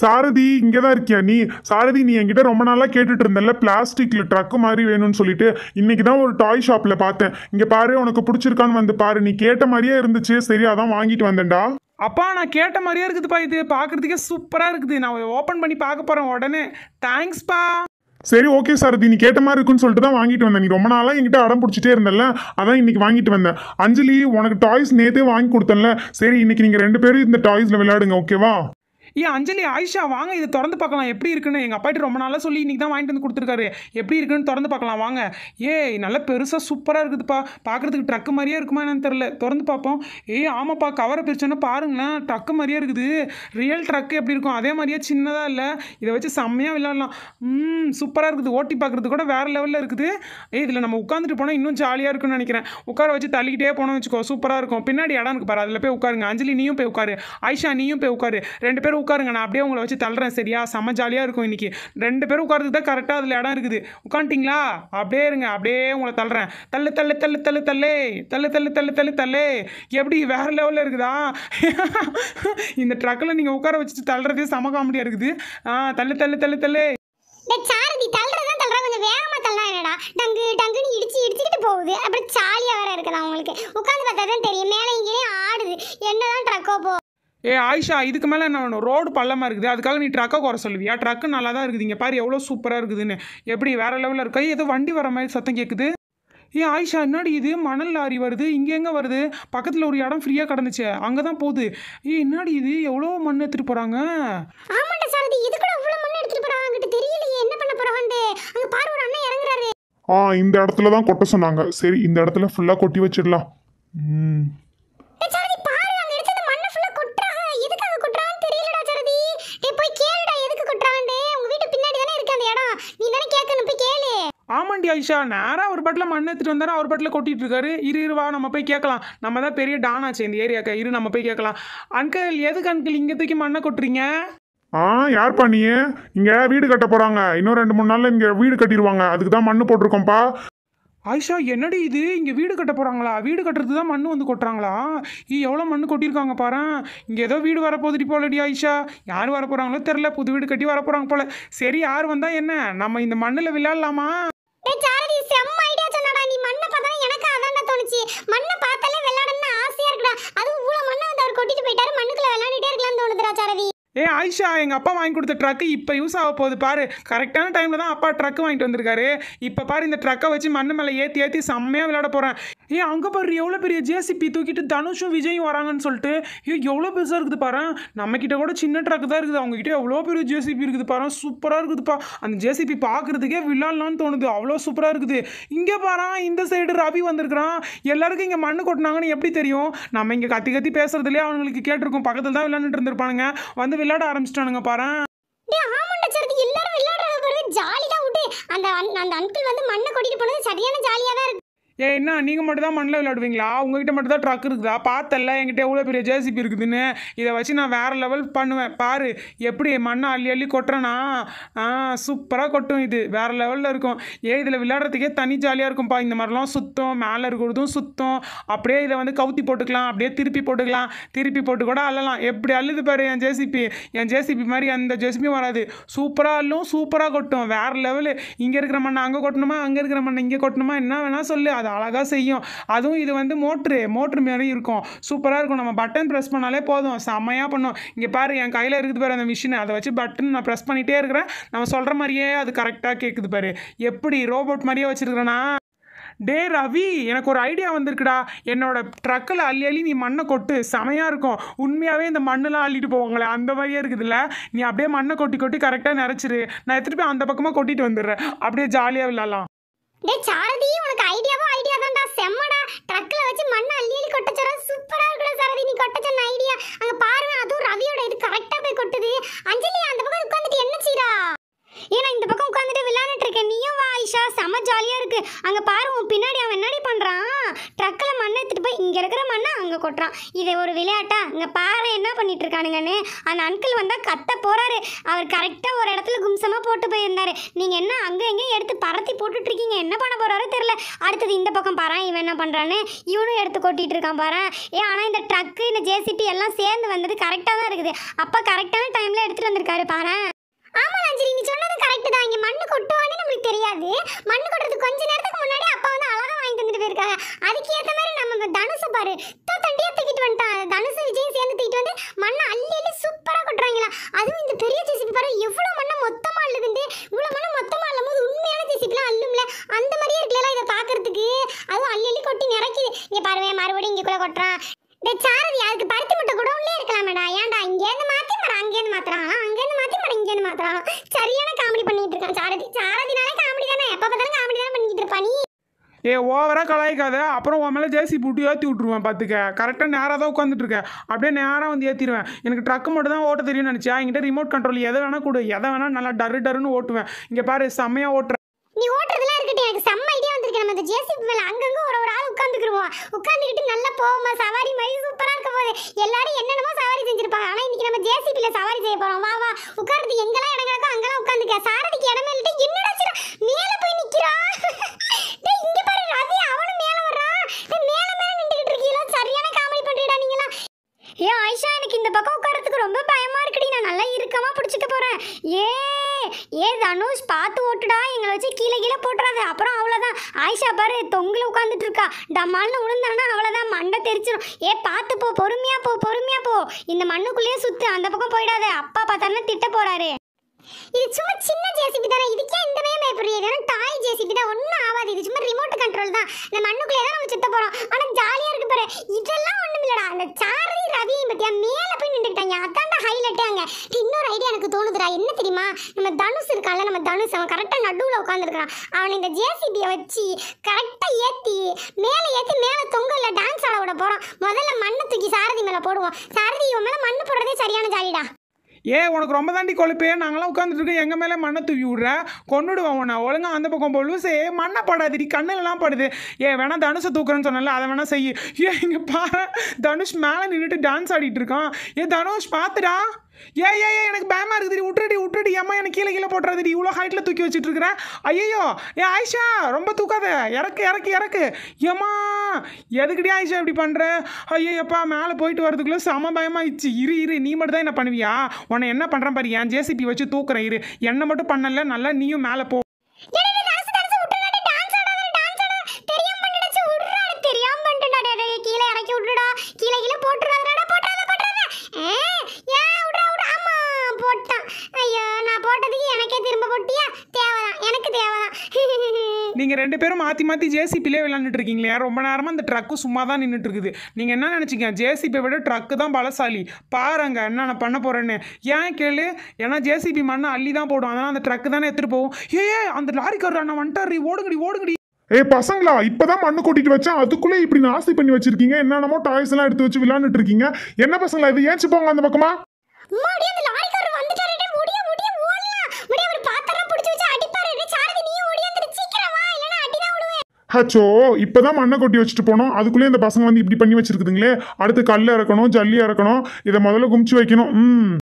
சாரதி இங்கே தான் இருக்கியா நீ சாரதி நீ என்கிட்ட ரொம்ப நாளாக கேட்டுட்டு இருந்தல பிளாஸ்டிக்கில் ட்ரக்கு மாதிரி வேணும்னு சொல்லிட்டு இன்னைக்கு தான் ஒரு டாய் ஷாப்பில் பார்த்தேன் இங்கே பாரு உனக்கு பிடிச்சிருக்கான்னு வந்து பாரு நீ கேட்ட மாதிரியே இருந்துச்சு சரி அதான் வாங்கிட்டு வந்தேன்டா அப்பா நான் கேட்ட மாதிரியே இருக்குதுப்பா இது பார்க்குறதுக்கே சூப்பராக இருக்குது நான் ஓப்பன் பண்ணி பார்க்க போகிறேன் உடனே தேங்க்ஸ்ப்பா சரி ஓகே சாரதி நீ கேட்ட மாதிரி இருக்குன்னு சொல்லிட்டு தான் வாங்கிட்டு வந்தேன் நீ ரொம்ப நாளாக என்கிட்ட அடம் பிடிச்சிட்டே இருந்தல அதான் இன்னைக்கு வாங்கிட்டு வந்தேன் அஞ்சலி உனக்கு டாய்ஸ் நேற்றே வாங்கி கொடுத்தேன்ல சரி இன்னைக்கு நீங்கள் ரெண்டு பேரும் இந்த டாய்ஸில் விளையாடுங்க ஓகேவா ஏன் அஞ்சலி ஆயிஷா வாங்க இதை திறந்து பார்க்கலாம் எப்படி இருக்குன்னு எங்கள் அப்பாட்டு ரொம்ப நாளாக சொல்லி இன்றைக்கி தான் வாங்கிட்டு வந்து கொடுத்துருக்காரு எப்படி இருக்குன்னு திறந்து பார்க்கலாம் வாங்க ஏ நல்லா பெருசாக சூப்பராக இருக்குதுப்பா பார்க்குறதுக்கு ட்ரக்கு மாதிரியே இருக்குமா என்னன்னு தெரில திறந்து பார்ப்போம் ஏய் ஆமாப்பா கவரை பிரிச்சோன்னா பாருங்களேன் ட்ரக்கு மாதிரியே இருக்குது ரியல் ட்ரக்கு எப்படி இருக்கும் அதே மாதிரியே சின்னதாக இல்லை இதை வச்சு செம்மையாக விளாட்லாம் ம் சூப்பராக இருக்குது ஓட்டி பார்க்குறது கூட வேறு லெவலில் இருக்குது ஏ இதில் நம்ம உட்காந்துட்டு போனால் இன்னும் ஜாலியாக இருக்குன்னு நினைக்கிறேன் உட்கார வச்சு தள்ளிக்கிட்டே போனோம்னு வச்சுக்கோ சூப்பராக இருக்கும் பின்னாடி இடம் இருக்கு பாரு அதில் போய் உட்காருங்க அஞ்சலி நீயும் போய் உட்காரு ஆயிஷா நீயும் போய் உட்காரு ரெண்டு பேரும் உட்காருங்க நான் அப்படியே உங்களை வச்சு தள்ளுறேன் சரியா செம்ம ஜாலியாக இருக்கும் இன்றைக்கி ரெண்டு பேரும் உட்காரதுக்கு தான் கரெக்டாக அதில் இடம் இருக்குது உட்காந்துட்டிங்களா அப்படியே இருங்க அப்படியே உங்களை தள்ளுறேன் தள்ளு தள்ளு தள்ளு தள்ளு தள்ளே தள்ளு தள்ளு தள்ளு தள்ளு தள்ளே எப்படி வேறு லெவலில் இருக்குதா இந்த ட்ரக்கில் நீங்கள் உட்கார வச்சுட்டு தள்ளுறதே செம காமெடியாக இருக்குது ஆ தள்ளு தள்ளு தள்ளு தள்ளே சாரதி தள்ளுறதான் தள்ளுறா கொஞ்சம் வேகமாக தள்ளா என்னடா டங்கு டங்குன்னு இடிச்சு இடிச்சுக்கிட்டு போகுது அப்புறம் ஜாலியாக வேற இருக்குதா உங்களுக்கு உட்காந்து பார்த்தா தான் தெரியும் மேலே இங்கேயும் ஏ ஆயிஷா இதுக்கு மேலே என்ன வேணும் ரோடு பள்ளமாக இருக்குது அதுக்காக நீ ட்ரக்கை குறை சொல்லுவியா ட்ரக்கு நல்லா தான் இருக்குது இங்கே பாரு எவ்வளோ சூப்பராக இருக்குதுன்னு எப்படி வேறு லெவலில் இருக்கா ஏதோ வண்டி வர மாதிரி சத்தம் கேட்குது ஏ ஆயிஷா என்னடி இது மணல் லாரி வருது இங்கே எங்கே வருது பக்கத்தில் ஒரு இடம் ஃப்ரீயாக கிடந்துச்சு அங்கே தான் போகுது ஏ என்னடி இது எவ்வளோ மண் எடுத்துகிட்டு போகிறாங்க சார் மண் எடுத்துகிட்டு போகிறாங்க ஆ இந்த இடத்துல தான் கொட்ட சொன்னாங்க சரி இந்த இடத்துல ஃபுல்லாக கொட்டி வச்சிடலாம் ம் வண்டி ஐஷா நேராக ஒரு பாட்டில் மண் எடுத்துகிட்டு வந்தாரா அவர் பாட்டில் கொட்டிகிட்டு இருக்காரு இரு இருவா நம்ம போய் கேட்கலாம் நம்ம தான் பெரிய டானாச்சு இந்த ஏரியாக்கா இரு நம்ம போய் கேட்கலாம் அங்கிள் எதுக்கு அங்கிள் இங்கே தூக்கி மண்ணை கொட்டுறீங்க ஆ யார்ப்பா நீ இங்கே வீடு கட்ட போகிறாங்க இன்னும் ரெண்டு மூணு நாளில் இங்கே வீடு கட்டிடுவாங்க அதுக்கு தான் மண் போட்டிருக்கோம்ப்பா ஆயிஷா என்னடி இது இங்கே வீடு கட்ட போகிறாங்களா வீடு கட்டுறது தான் மண் வந்து கொட்டுறாங்களா ஈ எவ்வளோ மண் கொட்டியிருக்காங்க பாரு இங்கே ஏதோ வீடு வரப்போகுதுடி போலடி ஆயிஷா யார் வர போகிறாங்களோ தெரில புது வீடு கட்டி வர போகிறாங்க போல சரி யார் வந்தால் என்ன நம்ம இந்த மண்ணில் விளையாடலாமா ஏ சாரதி செம்ம ஐடியா சொன்னடா நீ மண்ணை பார்த்தா அதான்டா தோணுச்சு மண்ணை பார்த்தாலே விளையாடணும்னு ஆசையா இருக்குடா அது இவ்வளோ மண்ணை வந்து அவர் போயிட்டாரு மண்ணுக்குள்ள விளையாடிட்டே இருக்கலாம்னு தோணுதுடா சாரதி ஏ ஆயிஷா எங்கள் அப்பா வாங்கி கொடுத்த ட்ரக்கு இப்போ யூஸ் ஆக போகுது பாரு கரெக்டான டைமில் தான் அப்பா ட்ரக்கு வாங்கிட்டு வந்திருக்காரு இப்போ பாரு இந்த ட்ரக்கை வச்சு மண்ணு மேலே ஏற்றி ஏற்றி செம்மையாக விளையாட போகிறேன் ஏ அங்கே பாரு எவ்வளோ பெரிய ஜேசிபி தூக்கிட்டு தனுஷும் விஜயும் வராங்கன்னு சொல்லிட்டு ஐயோ எவ்வளோ பெருசாக இருக்குது பாரு நம்மக்கிட்ட கூட சின்ன ட்ரக் தான் இருக்குது அவங்ககிட்ட எவ்வளோ பெரிய ஜேசிபி இருக்குது பாரு சூப்பராக இருக்குதுப்பா அந்த ஜேசிபி பார்க்குறதுக்கே விளாட்லான்னு தோணுது அவ்வளோ சூப்பராக இருக்குது இங்கே பாரு இந்த சைடு ரவி வந்திருக்கிறான் எல்லாருக்கும் இங்கே மண்ணு கொட்டினாங்கன்னு எப்படி தெரியும் நம்ம இங்கே கத்தி கத்தி பேசுகிறதுலேயே அவங்களுக்கு கேட்டிருக்கோம் பக்கத்தில் தான் விளாண்டுட்டு இருந்திருப்பானுங்க வந்து விளையாட ஆரம்பிச்சிட்டானுங்க பாரு ஜாலியாக விட்டு அந்த அந்த அங்கிள் வந்து மண்ணை கொட்டிட்டு போனது சரியான ஜாலியாக தான் இருக்கு ஏ என்ன நீங்கள் மட்டும் தான் மண்ணில் விளையாடுவீங்களா உங்ககிட்ட மட்டும் தான் ட்ரக் இருக்குதா பார்த்தல என்கிட்ட எவ்வளோ பெரிய ஜேசிபி இருக்குதுன்னு இதை வச்சு நான் வேறு லெவல் பண்ணுவேன் பாரு எப்படி மண்ணை அள்ளி அள்ளி கொட்டுறேன்னா ஆ சூப்பராக கொட்டும் இது வேறு லெவலில் இருக்கும் ஏ இதில் விளையாடுறதுக்கே தனி ஜாலியாக இருக்கும்ப்பா இந்த மாதிரிலாம் சுத்தம் மேலே இருக்கிறதும் சுத்தம் அப்படியே இதை வந்து கவுத்தி போட்டுக்கலாம் அப்படியே திருப்பி போட்டுக்கலாம் திருப்பி போட்டு கூட அள்ளலாம் எப்படி அள்ளுது பாரு என் ஜேசிபி என் ஜேசிபி மாதிரி அந்த ஜேசிபி வராது சூப்பராக அள்ளும் சூப்பராக கொட்டும் வேறு லெவலு இங்கே இருக்கிற மண்ணை அங்கே கொட்டணுமா அங்கே இருக்கிற மண்ணை இங்கே கொட்டணுமா என்ன வேணால் சொல்லு அது அழகாக செய்யும் அதுவும் இது வந்து மோட்ரு மோட்ரு மாதிரி இருக்கும் சூப்பராக இருக்கும் நம்ம பட்டன் ப்ரெஸ் பண்ணாலே போதும் செம்மையாக பண்ணும் இங்கே பாரு என் கையில் இருக்குது பாரு அந்த மிஷினை அதை வச்சு பட்டன் நான் ப்ரெஸ் பண்ணிகிட்டே இருக்கிறேன் நம்ம சொல்கிற மாதிரியே அது கரெக்டாக கேட்குது பாரு எப்படி ரோபோட் மாதிரியே வச்சுருக்கிறேன்னா டே ரவி எனக்கு ஒரு ஐடியா வந்திருக்குடா என்னோட ட்ரக்கில் அள்ளி அள்ளி நீ மண்ணை கொட்டு செமையாக இருக்கும் உண்மையாகவே இந்த மண்ணெலாம் அள்ளிட்டு போவாங்களே அந்த மாதிரியே இருக்குதுல்ல நீ அப்படியே மண்ணை கொட்டி கொட்டி கரெக்டாக நிறச்சிரு நான் எடுத்துகிட்டு போய் அந்த பக்கமாக கொட்டிட்டு வந்துடுறேன் அப்படியே ஜாலியாக விளாட்லாம் டேய் சாரதி உனக்கு ஐடியாவோ ஐடியா தான்டா செம்மடா ட்ரக்ல வச்சு மண்ண அள்ளி அள்ளி கொட்ட சொன்னா சூப்பரா இருக்குடா சாரதி நீ கொட்ட சொன்ன ஐடியா அங்க பாருங்க அதுவும் ரவியோட இது கரெக்டா போய் கொட்டுது அஞ்சலி கொட்டுறான் இது ஒரு விளையாட்டா இங்கே பாரு என்ன பண்ணிட்டு இருக்கானுங்கன்னு அந்த அங்கிள் வந்தால் கத்த போகிறாரு அவர் கரெக்டாக ஒரு இடத்துல கும்சமாக போட்டு போயிருந்தார் நீங்கள் என்ன அங்கே எங்கேயும் எடுத்து பரத்தி போட்டுட்ருக்கீங்க என்ன பண்ண போகிறாரோ தெரில அடுத்தது இந்த பக்கம் பாரு இவன் என்ன பண்ணுறான்னு இவனும் எடுத்து கொட்டிகிட்டு இருக்கான் பாரு ஏ ஆனால் இந்த ட்ரக்கு இந்த ஜேசிபி எல்லாம் சேர்ந்து வந்தது கரெக்டாக தான் இருக்குது அப்போ கரெக்டான டைமில் எடுத்துகிட்டு வந்திருக்காரு பாரு ஆமாம் அஞ்சலி நீ சொன்னது கரெக்டு தான் இங்கே மண்ணு கொட்டுவான்னு நம்மளுக்கு தெரியாது மண்ணு கொட்டுறதுக்கு கொஞ்ச நேரத்துக்கு முன்னாடி அப்பா வந்து அழகாக வாங்கி தந்துட்டு போயிருக்காங்க அதுக்கு ஏற்ற மாதிரி நம்ம தனுசு பாரு கொட்டுறான் டே சாரதி அதுக்கு பருத்தி முட்டை கூட உள்ளே இருக்கலாமேடா ஏன்டா இங்கேருந்து மாற்றி மரம் அங்கேருந்து மாத்துறான் அங்கேருந்து மாற்றி மரம் இங்கேருந்து மாத்துறான் சரியான காமெடி பண்ணிட்டு இருக்கான் சாரதி சாரதினாலே காமெடி தானே எப்போ பார்த்தாலும் காமெடி தானே பண்ணிக்கிட்டு இருப்பா நீ ஏ ஓவராக கலாய்க்காத அப்புறம் உன் மேலே ஜேசி போட்டு ஏற்றி விட்ருவேன் பார்த்துக்க கரெக்டாக நேராக தான் உட்காந்துட்ருக்கேன் அப்படியே நேராக வந்து ஏற்றிடுவேன் எனக்கு ட்ரக்கு மட்டும் தான் ஓட்ட தெரியும்னு நினச்சேன் என்கிட்ட ரிமோட் கண்ட்ரோல் எதை வேணால் கொடு எதை வேணால் நல்லா டரு டருன்னு ஓட்டுவேன் இங்கே பாரு செம்மையாக ஓட்டுறேன் நீ ஓட்டுறதுலாம் இருக்கட்டும் எனக்கு செம்ம ஐடியா வந்திருக்கு நம்ம அந்த ஜேசிபி மேலே அங்கங்கே உட்காந்துக்கிடுவோம் உட்காந்துக்கிட்டு நல்லா போவோமா சவாரி மாதிரி சூப்பராக இருக்க போகுது எல்லாரும் என்னென்னமோ சவாரி செஞ்சிருப்பாங்க ஆனால் இன்னைக்கு நம்ம ஜேசிபியில் சவாரி செய்ய போகிறோம் வா வா உட்கார்றது எங்கெல்லாம் இடம் கிடக்கோ அங்கெல்லாம் உட்காந்துக்க சாரதிக்கு இடமே இல்லைட்டு என்னடா மேலே போய் நிற்கிறான் இங்கே பாரு ரவி அவனும் மேலே வர்றான் மேலே மேலே நின்றுக்கிட்டு இருக்கீங்களா சரியான காமெடி பண்ணுறீடா நீங்களாம் ஏ ஆயிஷா எனக்கு இந்த பக்கம் உட்காரத்துக்கு ரொம்ப பயமாக இருக்குடி நான் நல்லா இறுக்கமாக பிடிச்சிக்க போகிறேன் ஏ ஏ தனுஷ் பார்த்து ஓட்டுடா எங்களை வச்சு கீழே கீழே போட்டுறாது அப்புறம் ஆயிஷா பாரு தொங்கில் உட்காந்துட்டு இருக்கா டம்மால்னு விழுந்தானா அவ்வளோதான் மண்டை தெரிச்சிடும் ஏ பார்த்து போ பொறுமையா போ பொறுமையா போ இந்த மண்ணுக்குள்ளேயே சுத்து அந்த பக்கம் போயிடாத அப்பா பார்த்தாருன்னா திட்ட போறாரு இது சும்மா சின்ன ஜேசிபி தானே இதுக்கே இந்த பயம் பயப்படுறீங்க ஏன்னா டாய் ஜேசிபி தான் ஒன்றும் ஆகாது இது சும்மா ரிமோட் கண்ட்ரோல் தான் இந்த மண்ணுக்குள்ளே தான் நம்ம சுத்த போறோம் ஆனால் ஜாலியாக இருக்கு பாரு இதெல்லாம் ஒன்றும் இல்லைடா அந்த சாரதி ரவியும் பற்றியா மே பார்க்குறான் அவன் இந்த ஜேசிபியை வச்சு கரெக்டாக ஏற்றி மேலே ஏற்றி மேலே தொங்கலில் டான்ஸ் ஆட விட போகிறான் முதல்ல மண்ணை தூக்கி சாரதி மேலே போடுவோம் சாரதி இவன் மேலே மண் போடுறதே சரியான ஜாலிடா ஏ உனக்கு ரொம்ப தாண்டி கொழுப்பே நாங்களாம் உட்காந்துட்டு இருக்கோம் எங்கள் மேலே மண்ணை தூக்கி விடுற கொண்டுடுவோம் உன்னை ஒழுங்காக அந்த பக்கம் போல் சே மண்ணை படாதிரி கண்ணிலலாம் படுது ஏ வேணா தனுஷை தூக்குறேன்னு சொன்னால அதை வேணா செய்யு ஏ இங்கே பாரு தனுஷ் மேலே நின்றுட்டு டான்ஸ் ஆடிட்டு இருக்கான் ஏ தனுஷ் பார்த்துடா ஏ ஏ எனக்கு பயமாக இருக்குது விட்டுறடி விட்டுறடி ஏமா எனக்கு கீழே கீழே போட்டுறதுடி இவ்வளோ ஹைட்டில் தூக்கி வச்சுட்டு இருக்கிறேன் ஐயோ ஏ ஆயிஷா ரொம்ப தூக்காத இறக்கு இறக்கு இறக்கு ஏம்மா எதுக்கிட்டே ஆயிஷா இப்படி பண்ணுற ஐயோ எப்பா மேலே போயிட்டு வரதுக்குள்ளே செம பயமாகிடுச்சு இரு இரு நீ மட்டும் தான் என்ன பண்ணுவியா உன்னை என்ன பண்ணுறேன் பாரு என் ஜேசிபி வச்சு தூக்குறேன் இரு என்ன மட்டும் பண்ணல நல்லா நீயும் மேலே போ நீங்கள் ரெண்டு பேரும் மாற்றி மாற்றி ஜேசிபிலே விளாண்டுட்டு இருக்கீங்களே ரொம்ப நேரமாக அந்த ட்ரக்கு சும்மா தான் நின்றுட்டு இருக்குது நீங்கள் என்ன நினச்சிக்க ஜேசிபி விட ட்ரக்கு தான் பலசாலி பாருங்க என்ன நான் பண்ண போகிறேன்னு ஏன் கேளு ஏன்னா ஜேசிபி மண்ணை அள்ளி தான் போடும் அதனால் அந்த ட்ரக்கு தானே எடுத்துகிட்டு போவோம் ஏ அந்த லாரிக்காரர் அண்ணன் வண்டாரி ஓடுங்கடி ஓடுங்கடி ஏ பசங்களா தான் மண்ணு கொட்டிட்டு வச்சேன் அதுக்குள்ளே இப்படி நாசி பண்ணி வச்சிருக்கீங்க என்னென்னமோ டாய்ஸ் எல்லாம் எடுத்து வச்சு விளாண்டுட்டு இருக்கீங்க என்ன பசங்களா இது ஏன்ச்சு போங்க அந்த பக்கமா ஹச்சோ தான் மண்ணை கொட்டி வச்சுட்டு போனோம் அதுக்குள்ளே இந்த பசங்க வந்து இப்படி பண்ணி வச்சுருக்குதுங்களே அடுத்து கல் இறக்கணும் ஜல்லி இறக்கணும் இதை முதல்ல குமிச்சு வைக்கணும் ம்